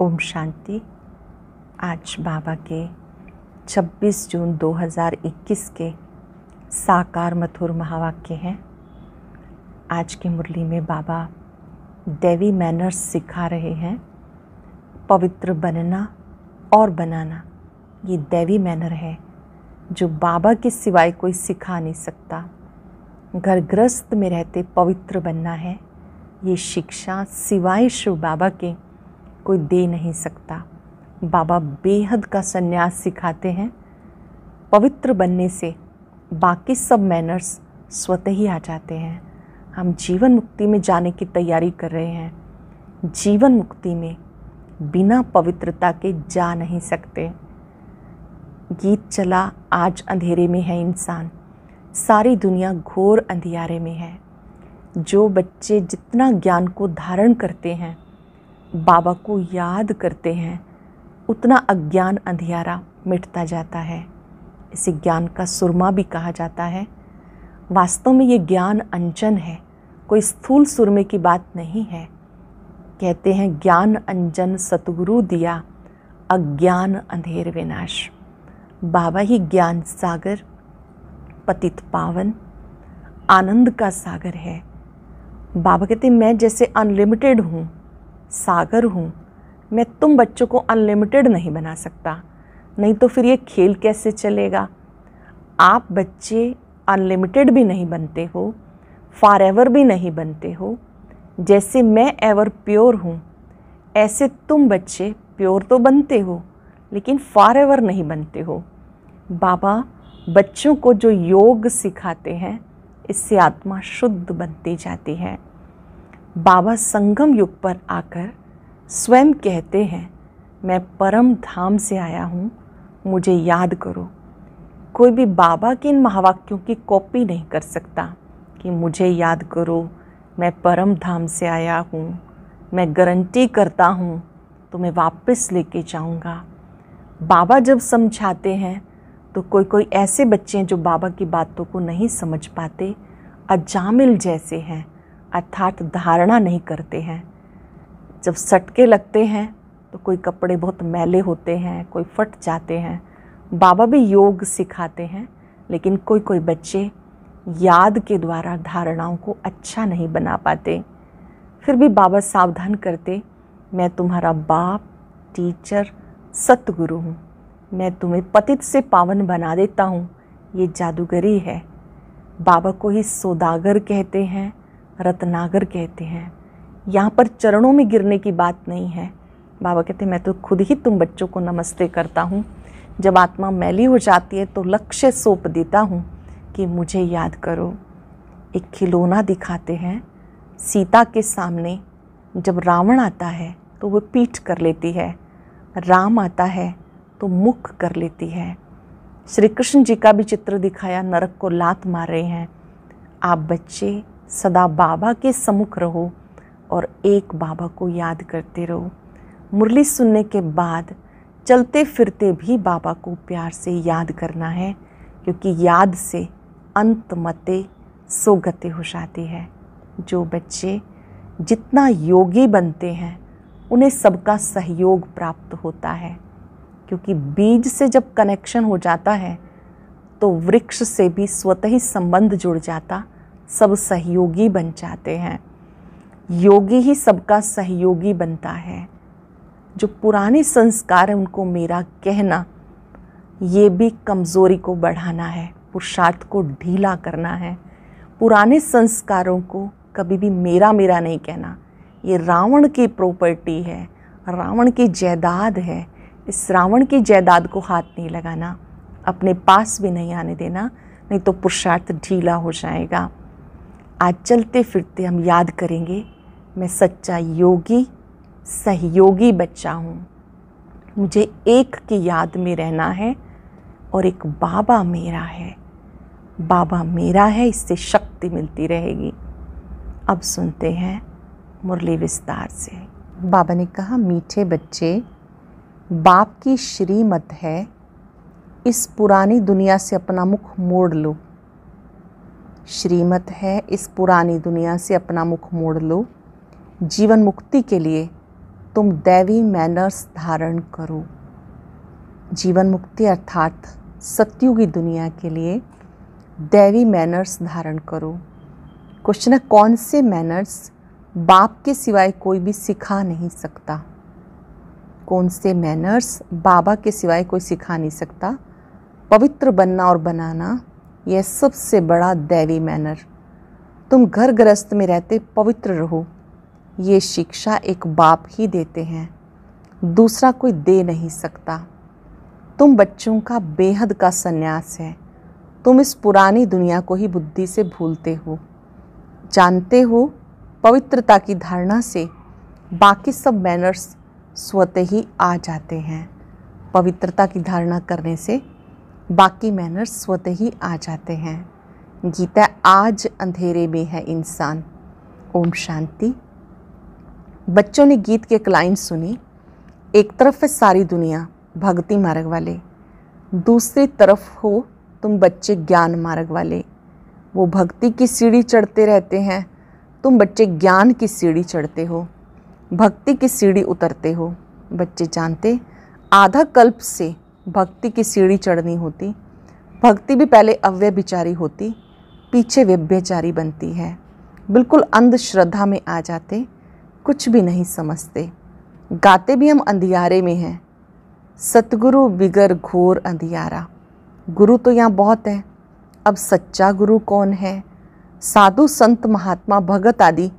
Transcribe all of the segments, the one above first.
ओम शांति आज बाबा के 26 जून 2021 के साकार मथुर महावाक्य हैं आज के मुरली में बाबा देवी मैनर्स सिखा रहे हैं पवित्र बनना और बनाना ये देवी मैनर है जो बाबा के सिवाय कोई सिखा नहीं सकता घर गृहस्थ में रहते पवित्र बनना है ये शिक्षा सिवाय शिव बाबा के कोई दे नहीं सकता बाबा बेहद का संन्यास सिखाते हैं पवित्र बनने से बाकी सब मैनर्स स्वतः ही आ जाते हैं हम जीवन मुक्ति में जाने की तैयारी कर रहे हैं जीवन मुक्ति में बिना पवित्रता के जा नहीं सकते गीत चला आज अंधेरे में है इंसान सारी दुनिया घोर अंधियारे में है जो बच्चे जितना ज्ञान को धारण करते हैं बाबा को याद करते हैं उतना अज्ञान अंधियारा मिटता जाता है इसे ज्ञान का सुरमा भी कहा जाता है वास्तव में ये ज्ञान अंजन है कोई स्थूल सुरमे की बात नहीं है कहते हैं ज्ञान अंजन सतगुरु दिया अज्ञान अंधेर विनाश बाबा ही ज्ञान सागर पतित पावन आनंद का सागर है बाबा कहते मैं जैसे अनलिमिटेड हूँ सागर हूँ मैं तुम बच्चों को अनलिमिटेड नहीं बना सकता नहीं तो फिर ये खेल कैसे चलेगा आप बच्चे अनलिमिटेड भी नहीं बनते हो फार एवर भी नहीं बनते हो जैसे मैं एवर प्योर हूँ ऐसे तुम बच्चे प्योर तो बनते हो लेकिन फार एवर नहीं बनते हो बाबा बच्चों को जो योग सिखाते हैं इससे आत्मा शुद्ध बनती जाती है बाबा संगम युग पर आकर स्वयं कहते हैं मैं परम धाम से आया हूँ मुझे याद करो कोई भी बाबा के इन महावाक्यों की कॉपी नहीं कर सकता कि मुझे याद करो मैं परम धाम से आया हूँ मैं गारंटी करता हूँ तो मैं वापस लेके जाऊँगा बाबा जब समझाते हैं तो कोई कोई ऐसे बच्चे हैं जो बाबा की बातों को नहीं समझ पाते अजामिल जैसे हैं अर्थात धारणा नहीं करते हैं जब सटके लगते हैं तो कोई कपड़े बहुत मैले होते हैं कोई फट जाते हैं बाबा भी योग सिखाते हैं लेकिन कोई कोई बच्चे याद के द्वारा धारणाओं को अच्छा नहीं बना पाते फिर भी बाबा सावधान करते मैं तुम्हारा बाप टीचर सतगुरु हूँ मैं तुम्हें पतित से पावन बना देता हूँ ये जादूगरी है बाबा को ही सौदागर कहते हैं रत्नागर कहते हैं यहाँ पर चरणों में गिरने की बात नहीं है बाबा कहते मैं तो खुद ही तुम बच्चों को नमस्ते करता हूँ जब आत्मा मैली हो जाती है तो लक्ष्य सौंप देता हूँ कि मुझे याद करो एक खिलौना दिखाते हैं सीता के सामने जब रावण आता है तो वह पीठ कर लेती है राम आता है तो मुख कर लेती है श्री कृष्ण जी का भी चित्र दिखाया नरक को लात मार रहे हैं आप बच्चे सदा बाबा के सम्मुख रहो और एक बाबा को याद करते रहो मुरली सुनने के बाद चलते फिरते भी बाबा को प्यार से याद करना है क्योंकि याद से अंत मते सोगते हो जाती है जो बच्चे जितना योगी बनते हैं उन्हें सबका सहयोग प्राप्त होता है क्योंकि बीज से जब कनेक्शन हो जाता है तो वृक्ष से भी स्वतः ही संबंध जुड़ जाता सब सहयोगी बन जाते हैं योगी ही सबका सहयोगी बनता है जो पुराने संस्कार हैं उनको मेरा कहना ये भी कमज़ोरी को बढ़ाना है पुरुषार्थ को ढीला करना है पुराने संस्कारों को कभी भी मेरा मेरा नहीं कहना ये रावण की प्रॉपर्टी है रावण की जायदाद है इस रावण की जायदाद को हाथ नहीं लगाना अपने पास भी नहीं आने देना नहीं तो पुरुषार्थ ढीला हो जाएगा आज चलते फिरते हम याद करेंगे मैं सच्चा योगी सहयोगी बच्चा हूँ मुझे एक की याद में रहना है और एक बाबा मेरा है बाबा मेरा है इससे शक्ति मिलती रहेगी अब सुनते हैं मुरली विस्तार से बाबा ने कहा मीठे बच्चे बाप की श्रीमत है इस पुरानी दुनिया से अपना मुख मोड़ लो श्रीमत है इस पुरानी दुनिया से अपना मुख मोड़ लो जीवन मुक्ति के लिए तुम दैवी मैनर्स धारण करो जीवन मुक्ति अर्थात सत्युगी दुनिया के लिए दैवी मैनर्स धारण करो क्वेश्चन है कौन से मैनर्स बाप के सिवाय कोई भी सिखा नहीं सकता कौन से मैनर्स बाबा के सिवाय कोई सिखा नहीं सकता पवित्र बनना और बनाना यह सबसे बड़ा दैवी मैनर तुम घर ग्रस्त में रहते पवित्र रहो ये शिक्षा एक बाप ही देते हैं दूसरा कोई दे नहीं सकता तुम बच्चों का बेहद का संन्यास है तुम इस पुरानी दुनिया को ही बुद्धि से भूलते हो जानते हो पवित्रता की धारणा से बाकी सब मैनर्स स्वतः ही आ जाते हैं पवित्रता की धारणा करने से बाकी मैनर्स स्वतः ही आ जाते हैं गीता आज अंधेरे में है इंसान ओम शांति बच्चों ने गीत के क्लाइन सुनी एक तरफ है सारी दुनिया भक्ति मार्ग वाले दूसरी तरफ हो तुम बच्चे ज्ञान मार्ग वाले वो भक्ति की सीढ़ी चढ़ते रहते हैं तुम बच्चे ज्ञान की सीढ़ी चढ़ते हो भक्ति की सीढ़ी उतरते हो बच्चे जानते आधा कल्प से भक्ति की सीढ़ी चढ़नी होती भक्ति भी पहले अव्य बिचारी होती पीछे व्यभ्यचारी बनती है बिल्कुल अंधश्रद्धा में आ जाते कुछ भी नहीं समझते गाते भी हम अंधियारे में हैं सतगुरु बिगर घोर अंधियारा गुरु तो यहाँ बहुत है अब सच्चा गुरु कौन है साधु संत महात्मा भगत आदि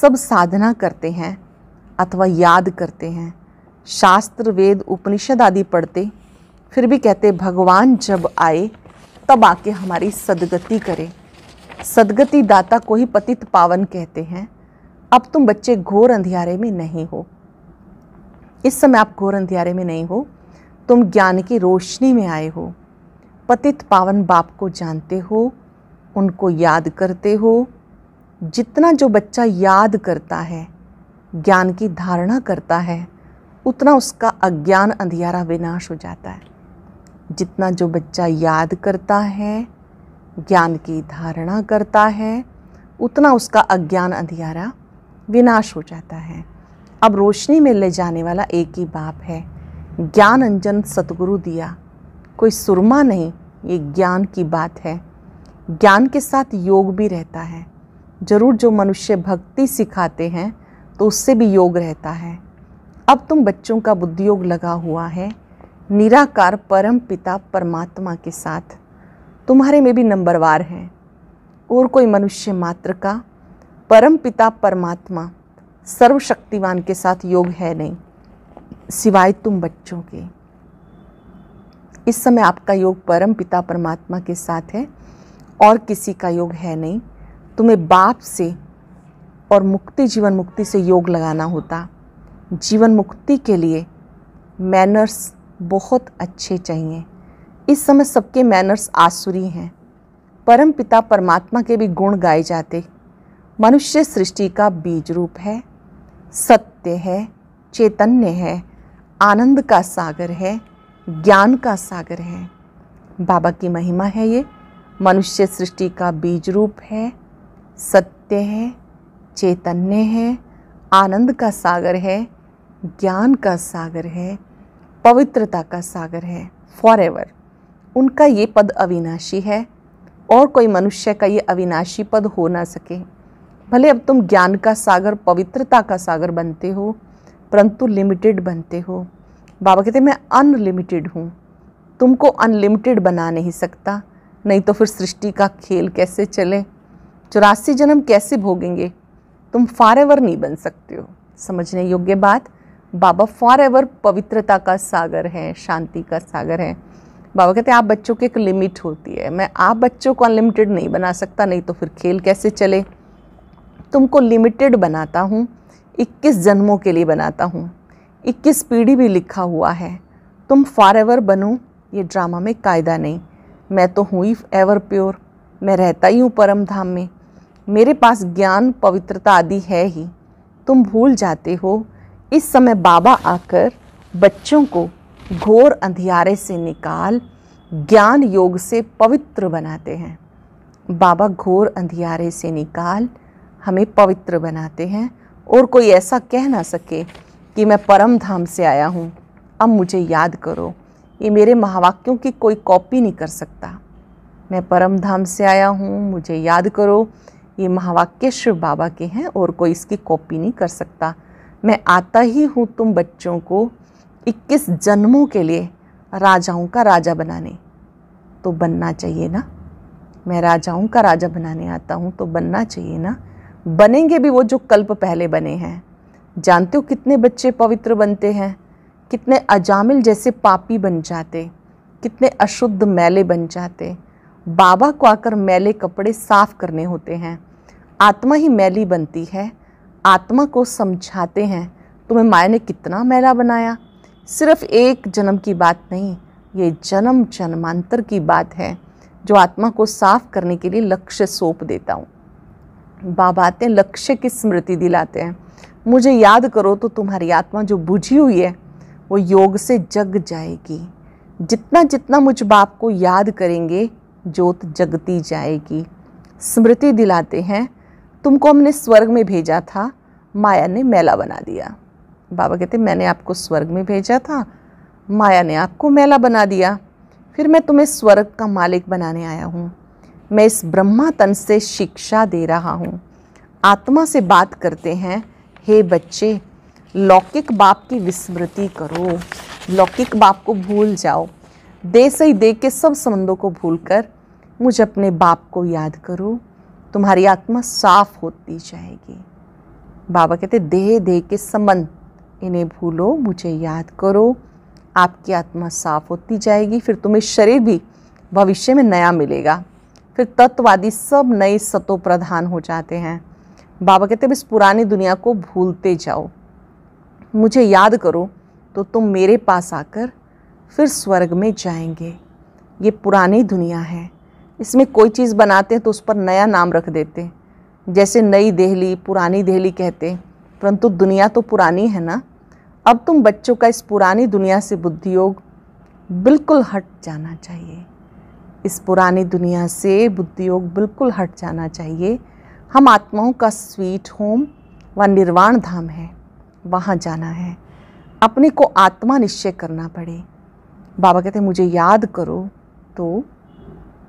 सब साधना करते हैं अथवा याद करते हैं शास्त्र वेद उपनिषद आदि पढ़ते फिर भी कहते भगवान जब आए तब आके हमारी सदगति करे सदगति दाता को ही पतित पावन कहते हैं अब तुम बच्चे घोर अंधियारे में नहीं हो इस समय आप घोर अंधियारे में नहीं हो तुम ज्ञान की रोशनी में आए हो पतित पावन बाप को जानते हो उनको याद करते हो जितना जो बच्चा याद करता है ज्ञान की धारणा करता है उतना उसका अज्ञान अंधियारा विनाश हो जाता है जितना जो बच्चा याद करता है ज्ञान की धारणा करता है उतना उसका अज्ञान अंधियारा विनाश हो जाता है अब रोशनी में ले जाने वाला एक ही बाप है ज्ञान अंजन सतगुरु दिया कोई सुरमा नहीं ये ज्ञान की बात है ज्ञान के साथ योग भी रहता है जरूर जो मनुष्य भक्ति सिखाते हैं तो उससे भी योग रहता है अब तुम बच्चों का बुद्धि योग लगा हुआ है निराकार परम पिता परमात्मा के साथ तुम्हारे में भी नंबरवार हैं और कोई मनुष्य मात्र का परम पिता परमात्मा सर्वशक्तिवान के साथ योग है नहीं सिवाय तुम बच्चों के इस समय आपका योग परम पिता परमात्मा के साथ है और किसी का योग है नहीं तुम्हें बाप से और मुक्ति जीवन मुक्ति से योग लगाना होता जीवन मुक्ति के लिए मैनर्स बहुत अच्छे चाहिए इस समय सबके मैनर्स आसुरी हैं परम पिता परमात्मा के भी गुण गाए जाते मनुष्य सृष्टि का बीज रूप है सत्य है चैतन्य है आनंद का सागर है ज्ञान का सागर है बाबा की महिमा है ये मनुष्य सृष्टि का बीज रूप है सत्य है चैतन्य है आनंद का सागर है ज्ञान का सागर है पवित्रता का सागर है फॉर उनका ये पद अविनाशी है और कोई मनुष्य का ये अविनाशी पद हो ना सके भले अब तुम ज्ञान का सागर पवित्रता का सागर बनते हो परंतु लिमिटेड बनते हो बाबा कहते मैं अनलिमिटेड हूँ तुमको अनलिमिटेड बना नहीं सकता नहीं तो फिर सृष्टि का खेल कैसे चले चौरासी जन्म कैसे भोगेंगे तुम फॉर एवर नहीं बन सकते हो समझने योग्य बात बाबा फॉर एवर पवित्रता का सागर है शांति का सागर है बाबा कहते हैं आप बच्चों की एक लिमिट होती है मैं आप बच्चों को अनलिमिटेड नहीं बना सकता नहीं तो फिर खेल कैसे चले तुमको लिमिटेड बनाता हूँ इक्कीस जन्मों के लिए बनाता हूँ इक्कीस पीढ़ी भी लिखा हुआ है तुम फॉर एवर बनो ये ड्रामा में कायदा नहीं मैं तो हूँ ही एवर प्योर मैं रहता ही हूँ परम धाम में मेरे पास ज्ञान पवित्रता आदि है ही तुम भूल जाते हो इस समय बाबा आकर बच्चों को घोर अंधियारे से निकाल ज्ञान योग से पवित्र बनाते हैं बाबा घोर अंधियारे से निकाल हमें पवित्र बनाते हैं और कोई ऐसा कह ना सके कि मैं परम धाम से आया हूँ अब मुझे याद करो ये मेरे महावाक्यों की कोई कॉपी नहीं कर सकता मैं परम धाम से आया हूँ मुझे याद करो ये महावाक्य शिव बाबा के हैं और कोई इसकी कॉपी नहीं कर सकता मैं आता ही हूँ तुम बच्चों को इक्कीस जन्मों के लिए राजाओं का राजा बनाने तो बनना चाहिए ना मैं राजाओं का राजा बनाने आता हूँ तो बनना चाहिए ना बनेंगे भी वो जो कल्प पहले बने हैं जानते हो कितने बच्चे पवित्र बनते हैं कितने अजामिल जैसे पापी बन जाते कितने अशुद्ध मैले बन जाते बाबा को आकर मैले कपड़े साफ करने होते हैं आत्मा ही मैली बनती है आत्मा को समझाते हैं तुम्हें माया ने कितना मैला बनाया सिर्फ एक जन्म की बात नहीं ये जन्म जन्मांतर की बात है जो आत्मा को साफ करने के लिए लक्ष्य सौंप देता हूँ बाबा आते हैं लक्ष्य की स्मृति दिलाते हैं मुझे याद करो तो तुम्हारी आत्मा जो बुझी हुई है वो योग से जग जाएगी जितना जितना मुझ बाप को याद करेंगे जोत जगती जाएगी स्मृति दिलाते हैं तुमको हमने स्वर्ग में भेजा था माया ने मेला बना दिया बाबा कहते मैंने आपको स्वर्ग में भेजा था माया ने आपको मेला बना दिया फिर मैं तुम्हें स्वर्ग का मालिक बनाने आया हूँ मैं इस ब्रह्मा तन से शिक्षा दे रहा हूँ आत्मा से बात करते हैं हे बच्चे लौकिक बाप की विस्मृति करो लौकिक बाप को भूल जाओ दे सही दे के सब संबंधों को भूल कर मुझे अपने बाप को याद करो तुम्हारी आत्मा साफ होती जाएगी बाबा कहते देह देह के संबंध इन्हें भूलो मुझे याद करो आपकी आत्मा साफ होती जाएगी फिर तुम्हें शरीर भी भविष्य में नया मिलेगा फिर तत्ववादी सब नए सतो प्रधान हो जाते हैं बाबा कहते इस पुरानी दुनिया को भूलते जाओ मुझे याद करो तो तुम मेरे पास आकर फिर स्वर्ग में जाएंगे ये पुरानी दुनिया है इसमें कोई चीज़ बनाते हैं तो उस पर नया नाम रख देते जैसे नई दिल्ली पुरानी दिल्ली कहते परंतु दुनिया तो पुरानी है ना अब तुम बच्चों का इस पुरानी दुनिया से बुद्धि योग बिल्कुल हट जाना चाहिए इस पुरानी दुनिया से बुद्धि योग बिल्कुल हट जाना चाहिए हम आत्माओं का स्वीट होम व निर्वाण धाम है वहाँ जाना है अपने को आत्मा निश्चय करना पड़े बाबा कहते मुझे याद करो तो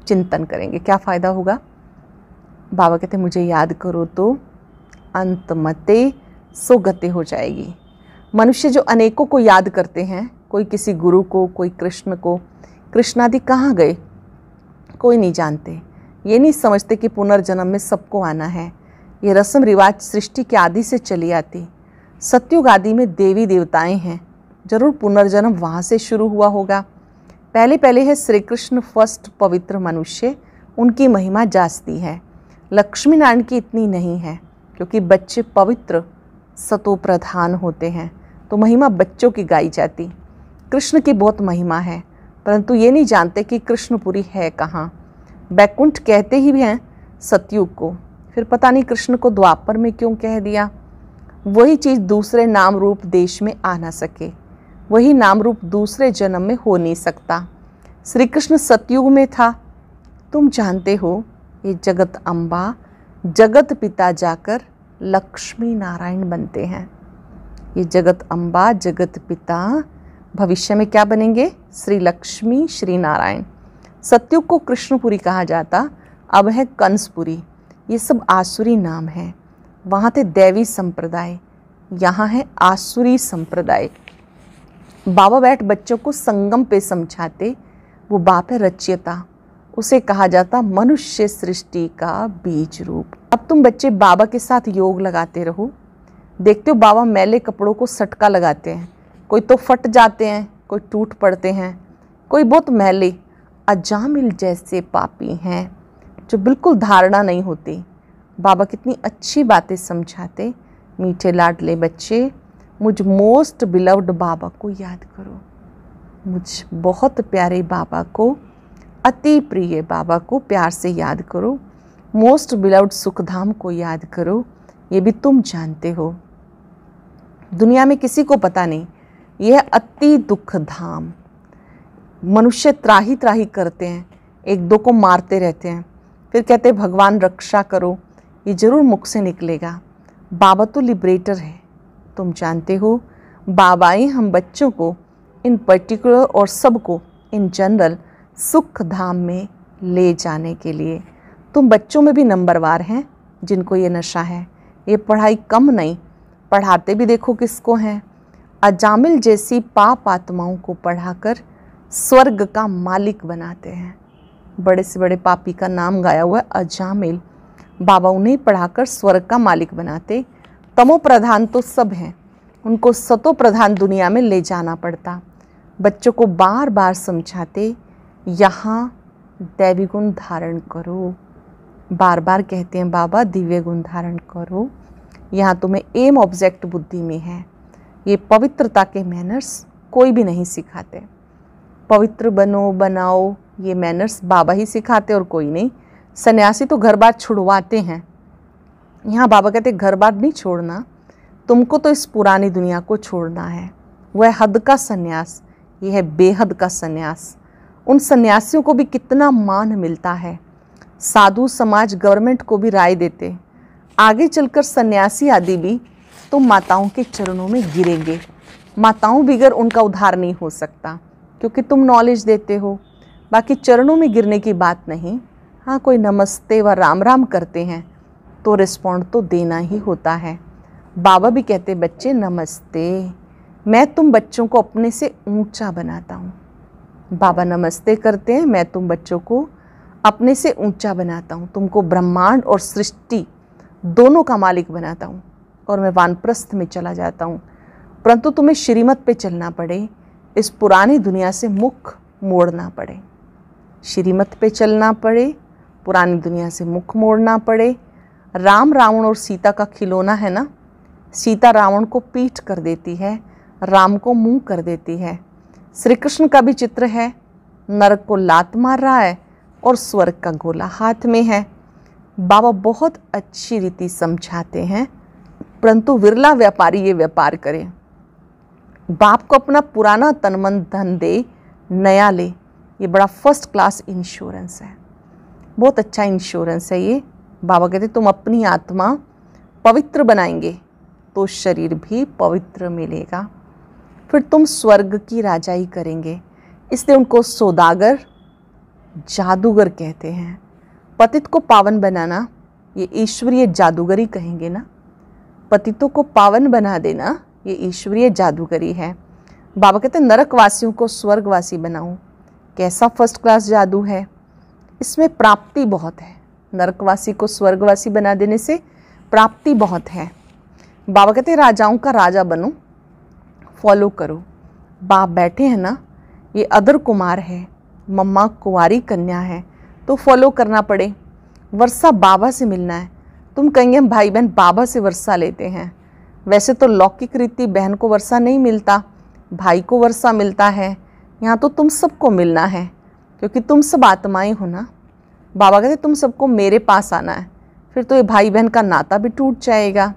चिंतन करेंगे क्या फ़ायदा होगा बाबा कहते मुझे याद करो तो अंत मते सोगते हो जाएगी मनुष्य जो अनेकों को याद करते हैं कोई किसी गुरु को कोई कृष्ण को कृष्णादि कहाँ गए कोई नहीं जानते ये नहीं समझते कि पुनर्जन्म में सबको आना है ये रस्म रिवाज सृष्टि के आदि से चली आती सत्युग आदि में देवी देवताएं हैं जरूर पुनर्जन्म वहाँ से शुरू हुआ होगा पहले पहले है श्री कृष्ण फर्स्ट पवित्र मनुष्य उनकी महिमा जास्ती है लक्ष्मी नारायण की इतनी नहीं है क्योंकि बच्चे पवित्र सतो प्रधान होते हैं तो महिमा बच्चों की गाई जाती कृष्ण की बहुत महिमा है परंतु ये नहीं जानते कि कृष्णपुरी है कहाँ बैकुंठ कहते ही भी हैं सतयुग को फिर पता नहीं कृष्ण को द्वापर में क्यों कह दिया वही चीज़ दूसरे नाम रूप देश में आ ना सके वही नाम रूप दूसरे जन्म में हो नहीं सकता श्री कृष्ण सतयुग में था तुम जानते हो ये जगत अम्बा जगत पिता जाकर लक्ष्मी नारायण बनते हैं ये जगत अम्बा जगत पिता भविष्य में क्या बनेंगे श्री लक्ष्मी श्री नारायण सत्युग को कृष्णपुरी कहा जाता अब है कंसपुरी ये सब आसुरी नाम है वहाँ थे दैवी संप्रदाय यहाँ है आसुरी संप्रदाय बाबा बैठ बच्चों को संगम पे समझाते वो बाप है रचयता उसे कहा जाता मनुष्य सृष्टि का बीज रूप अब तुम बच्चे बाबा के साथ योग लगाते रहो देखते हो बाबा मैले कपड़ों को सटका लगाते हैं कोई तो फट जाते हैं कोई टूट पड़ते हैं कोई बहुत मैले अजामिल जैसे पापी हैं जो बिल्कुल धारणा नहीं होती बाबा कितनी अच्छी बातें समझाते मीठे लाडले बच्चे मुझ मोस्ट बिलव्ड बाबा को याद करो मुझ बहुत प्यारे बाबा को अति प्रिय बाबा को प्यार से याद करो मोस्ट बिलव्ड सुखधाम को याद करो ये भी तुम जानते हो दुनिया में किसी को पता नहीं यह अति दुख धाम मनुष्य त्राही त्राही करते हैं एक दो को मारते रहते हैं फिर कहते हैं भगवान रक्षा करो ये ज़रूर मुख से निकलेगा बाबा तो लिबरेटर है तुम जानते हो बाबाएं हम बच्चों को इन पर्टिकुलर और सबको इन जनरल सुख धाम में ले जाने के लिए तुम बच्चों में भी नंबरवार हैं जिनको ये नशा है ये पढ़ाई कम नहीं पढ़ाते भी देखो किसको हैं अजामिल जैसी पाप आत्माओं को पढ़ाकर स्वर्ग का मालिक बनाते हैं बड़े से बड़े पापी का नाम गाया हुआ है अजामिल बाबा उन्हें पढ़ाकर स्वर्ग का मालिक बनाते तमो प्रधान तो सब हैं उनको सतो प्रधान दुनिया में ले जाना पड़ता बच्चों को बार बार समझाते यहाँ दैवी गुण धारण करो बार बार कहते हैं बाबा दिव्य गुण धारण करो यहाँ तुम्हें एम ऑब्जेक्ट बुद्धि में है ये पवित्रता के मैनर्स कोई भी नहीं सिखाते पवित्र बनो बनाओ ये मैनर्स बाबा ही सिखाते और कोई नहीं सन्यासी तो घर बार छुड़वाते हैं यहाँ बाबा कहते घर बार नहीं छोड़ना तुमको तो इस पुरानी दुनिया को छोड़ना है वह हद का सन्यास यह है बेहद का सन्यास उन सन्यासियों को भी कितना मान मिलता है साधु समाज गवर्नमेंट को भी राय देते आगे चलकर सन्यासी आदि भी तो माताओं के चरणों में गिरेंगे माताओं बिगर उनका उद्धार नहीं हो सकता क्योंकि तुम नॉलेज देते हो बाकी चरणों में गिरने की बात नहीं हाँ कोई नमस्ते व राम राम करते हैं तो रिस्पॉन्ड तो देना ही होता है बाबा भी कहते बच्चे नमस्ते मैं तुम बच्चों को अपने से ऊंचा बनाता हूँ बाबा नमस्ते करते हैं मैं तुम बच्चों को अपने से ऊंचा बनाता हूँ तुमको ब्रह्मांड और सृष्टि दोनों का मालिक बनाता हूँ और मैं वानप्रस्थ में चला जाता हूँ परंतु तुम्हें श्रीमत पे चलना पड़े इस पुरानी दुनिया से मुख मोड़ना पड़े श्रीमत पे चलना पड़े पुरानी दुनिया से मुख मोड़ना पड़े राम रावण और सीता का खिलौना है ना सीता रावण को पीठ कर देती है राम को मुंह कर देती है श्री कृष्ण का भी चित्र है नरक को लात मार रहा है और स्वर्ग का गोला हाथ में है बाबा बहुत अच्छी रीति समझाते हैं परंतु विरला व्यापारी ये व्यापार करे बाप को अपना पुराना तनमन धन दे नया ले ये बड़ा फर्स्ट क्लास इंश्योरेंस है बहुत अच्छा इंश्योरेंस है ये बाबा कहते तुम अपनी आत्मा पवित्र बनाएंगे तो शरीर भी पवित्र मिलेगा फिर तुम स्वर्ग की राजाई करेंगे इसलिए उनको सौदागर जादूगर कहते हैं पतित को पावन बनाना ये ईश्वरीय जादूगरी कहेंगे ना पतितों को पावन बना देना ये ईश्वरीय जादूगरी है बाबा कहते हैं नरकवासियों को स्वर्गवासी बनाऊं कैसा फर्स्ट क्लास जादू है इसमें प्राप्ति बहुत है नरकवासी को स्वर्गवासी बना देने से प्राप्ति बहुत है बाबा कहते राजाओं का राजा बनो फॉलो करो बाप बैठे हैं ना ये अदर कुमार है मम्मा कुंवारी कन्या है तो फॉलो करना पड़े वर्षा बाबा से मिलना है तुम कहेंगे भाई बहन बाबा से वर्षा लेते हैं वैसे तो लौकिक रीति बहन को वर्षा नहीं मिलता भाई को वर्षा मिलता है यहाँ तो तुम सबको मिलना है क्योंकि तुम सब आत्माएं हो ना बाबा कहते तुम सबको मेरे पास आना है फिर तो ये भाई बहन का नाता भी टूट जाएगा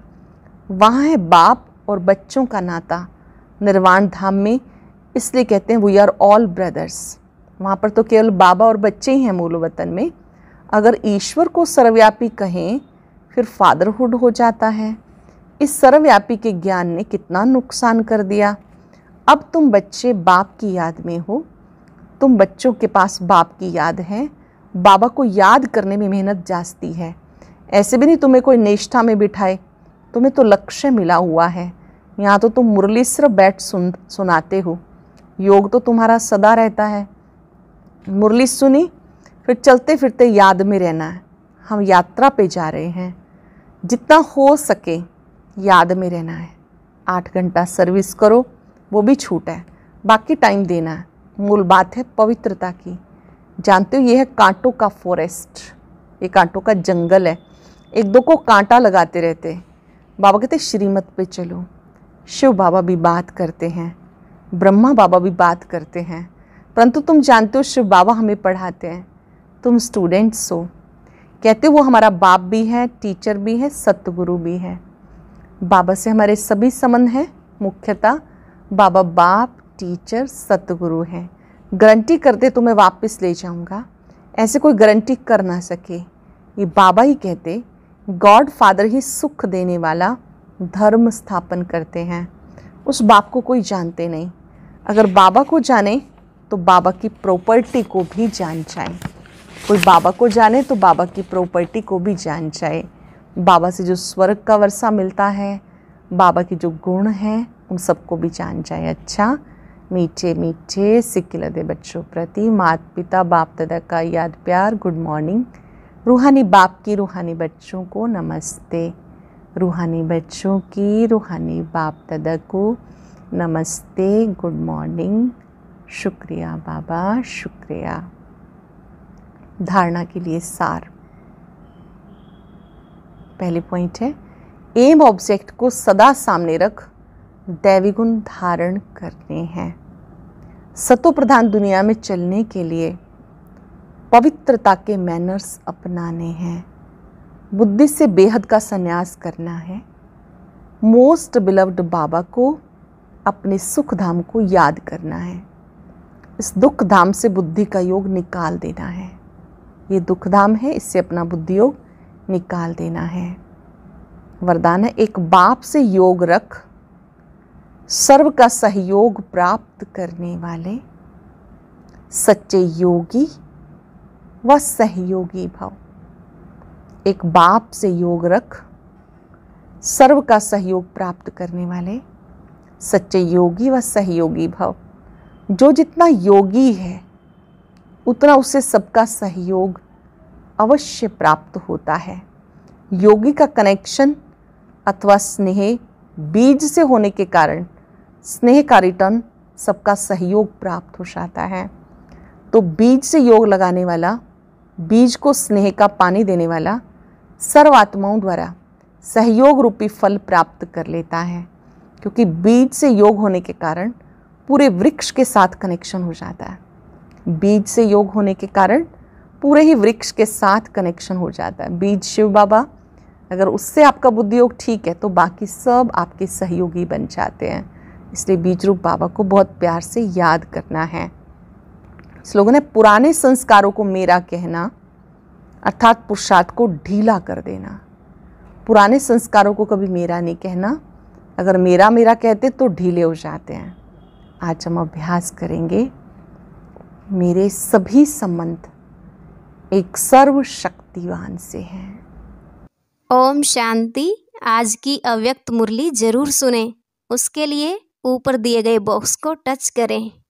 वहाँ है बाप और बच्चों का नाता निर्वाण धाम में इसलिए कहते हैं वी आर ऑल ब्रदर्स वहाँ पर तो केवल बाबा और बच्चे ही हैं मूल वतन में अगर ईश्वर को सर्वव्यापी कहें फिर फादरहुड हो जाता है इस सर्वव्यापी के ज्ञान ने कितना नुकसान कर दिया अब तुम बच्चे बाप की याद में हो तुम बच्चों के पास बाप की याद है बाबा को याद करने में मेहनत जास्ती है ऐसे भी नहीं तुम्हें कोई निष्ठा में बिठाए तुम्हें तो लक्ष्य मिला हुआ है यहाँ तो तुम मुरली सिर्फ बैठ सुन सुनाते हो योग तो तुम्हारा सदा रहता है मुरली सुनी फिर चलते फिरते याद में रहना है हम यात्रा पे जा रहे हैं जितना हो सके याद में रहना है आठ घंटा सर्विस करो वो भी छूट है बाकी टाइम देना है मूल बात है पवित्रता की जानते हो ये है कांटों का फॉरेस्ट ये कांटों का जंगल है एक दो को कांटा लगाते रहते बाबा कहते श्रीमत पे चलो शिव बाबा भी बात करते हैं ब्रह्मा बाबा भी बात करते हैं परंतु तुम जानते हो शिव बाबा हमें पढ़ाते हैं तुम स्टूडेंट्स हो कहते वो हमारा बाप भी है टीचर भी है सतगुरु भी है बाबा से हमारे सभी संबंध हैं मुख्यतः बाबा बाप टीचर सतगुरु हैं गारंटी कर दे तो मैं वापस ले जाऊँगा ऐसे कोई गारंटी कर ना सके ये बाबा ही कहते गॉड फादर ही सुख देने वाला धर्म स्थापन करते हैं उस बाप को कोई जानते नहीं अगर बाबा को जाने तो बाबा की प्रॉपर्टी को भी जान जाए कोई बाबा को जाने तो बाबा की प्रॉपर्टी को भी जान जाए बाबा से जो स्वर्ग का वर्षा मिलता है बाबा के जो गुण हैं उन सबको भी जान जाए अच्छा मीठे मीठे सिक्के लदे बच्चों प्रति माता पिता बाप दादा का याद प्यार गुड मॉर्निंग रूहानी बाप की रूहानी बच्चों को नमस्ते रूहानी बच्चों की रूहानी बाप दादा को नमस्ते गुड मॉर्निंग शुक्रिया बाबा शुक्रिया धारणा के लिए सार पहले पॉइंट है एम ऑब्जेक्ट को सदा सामने रख दैवी गुण धारण करने हैं सतो प्रधान दुनिया में चलने के लिए पवित्रता के मैनर्स अपनाने हैं बुद्धि से बेहद का संन्यास करना है मोस्ट बिलव्ड बाबा को अपने सुख धाम को याद करना है इस दुख धाम से बुद्धि का योग निकाल देना है ये दुख धाम है इससे अपना बुद्धि योग निकाल देना है वरदान है एक बाप से योग रख सर्व का सहयोग प्राप्त करने वाले सच्चे योगी व सहयोगी भाव एक बाप से योग रख सर्व का सहयोग प्राप्त करने वाले सच्चे योगी व सहयोगी भाव जो जितना योगी है उतना उसे सबका सहयोग अवश्य प्राप्त होता है योगी का कनेक्शन अथवा स्नेह बीज से होने के कारण स्नेह का रिटर्न सबका सहयोग प्राप्त हो जाता है तो बीज से योग लगाने वाला बीज को स्नेह का पानी देने वाला सर्व आत्माओं द्वारा सहयोग रूपी फल प्राप्त कर लेता है क्योंकि बीज से योग होने के कारण पूरे वृक्ष के साथ कनेक्शन हो जाता है बीज से योग होने के कारण पूरे ही वृक्ष के साथ कनेक्शन हो जाता है बीज शिव बाबा अगर उससे आपका बुद्धि योग ठीक है तो बाकी सब आपके सहयोगी बन जाते हैं इसलिए बीज रूप बाबा को बहुत प्यार से याद करना है स्लोगन है पुराने संस्कारों को मेरा कहना अर्थात पुरुषार्थ को ढीला कर देना पुराने संस्कारों को कभी मेरा नहीं कहना अगर मेरा मेरा कहते तो ढीले हो जाते हैं आज हम अभ्यास करेंगे मेरे सभी संबंध एक सर्वशक्तिवान से हैं ओम शांति आज की अव्यक्त मुरली जरूर सुने उसके लिए ऊपर दिए गए बॉक्स को टच करें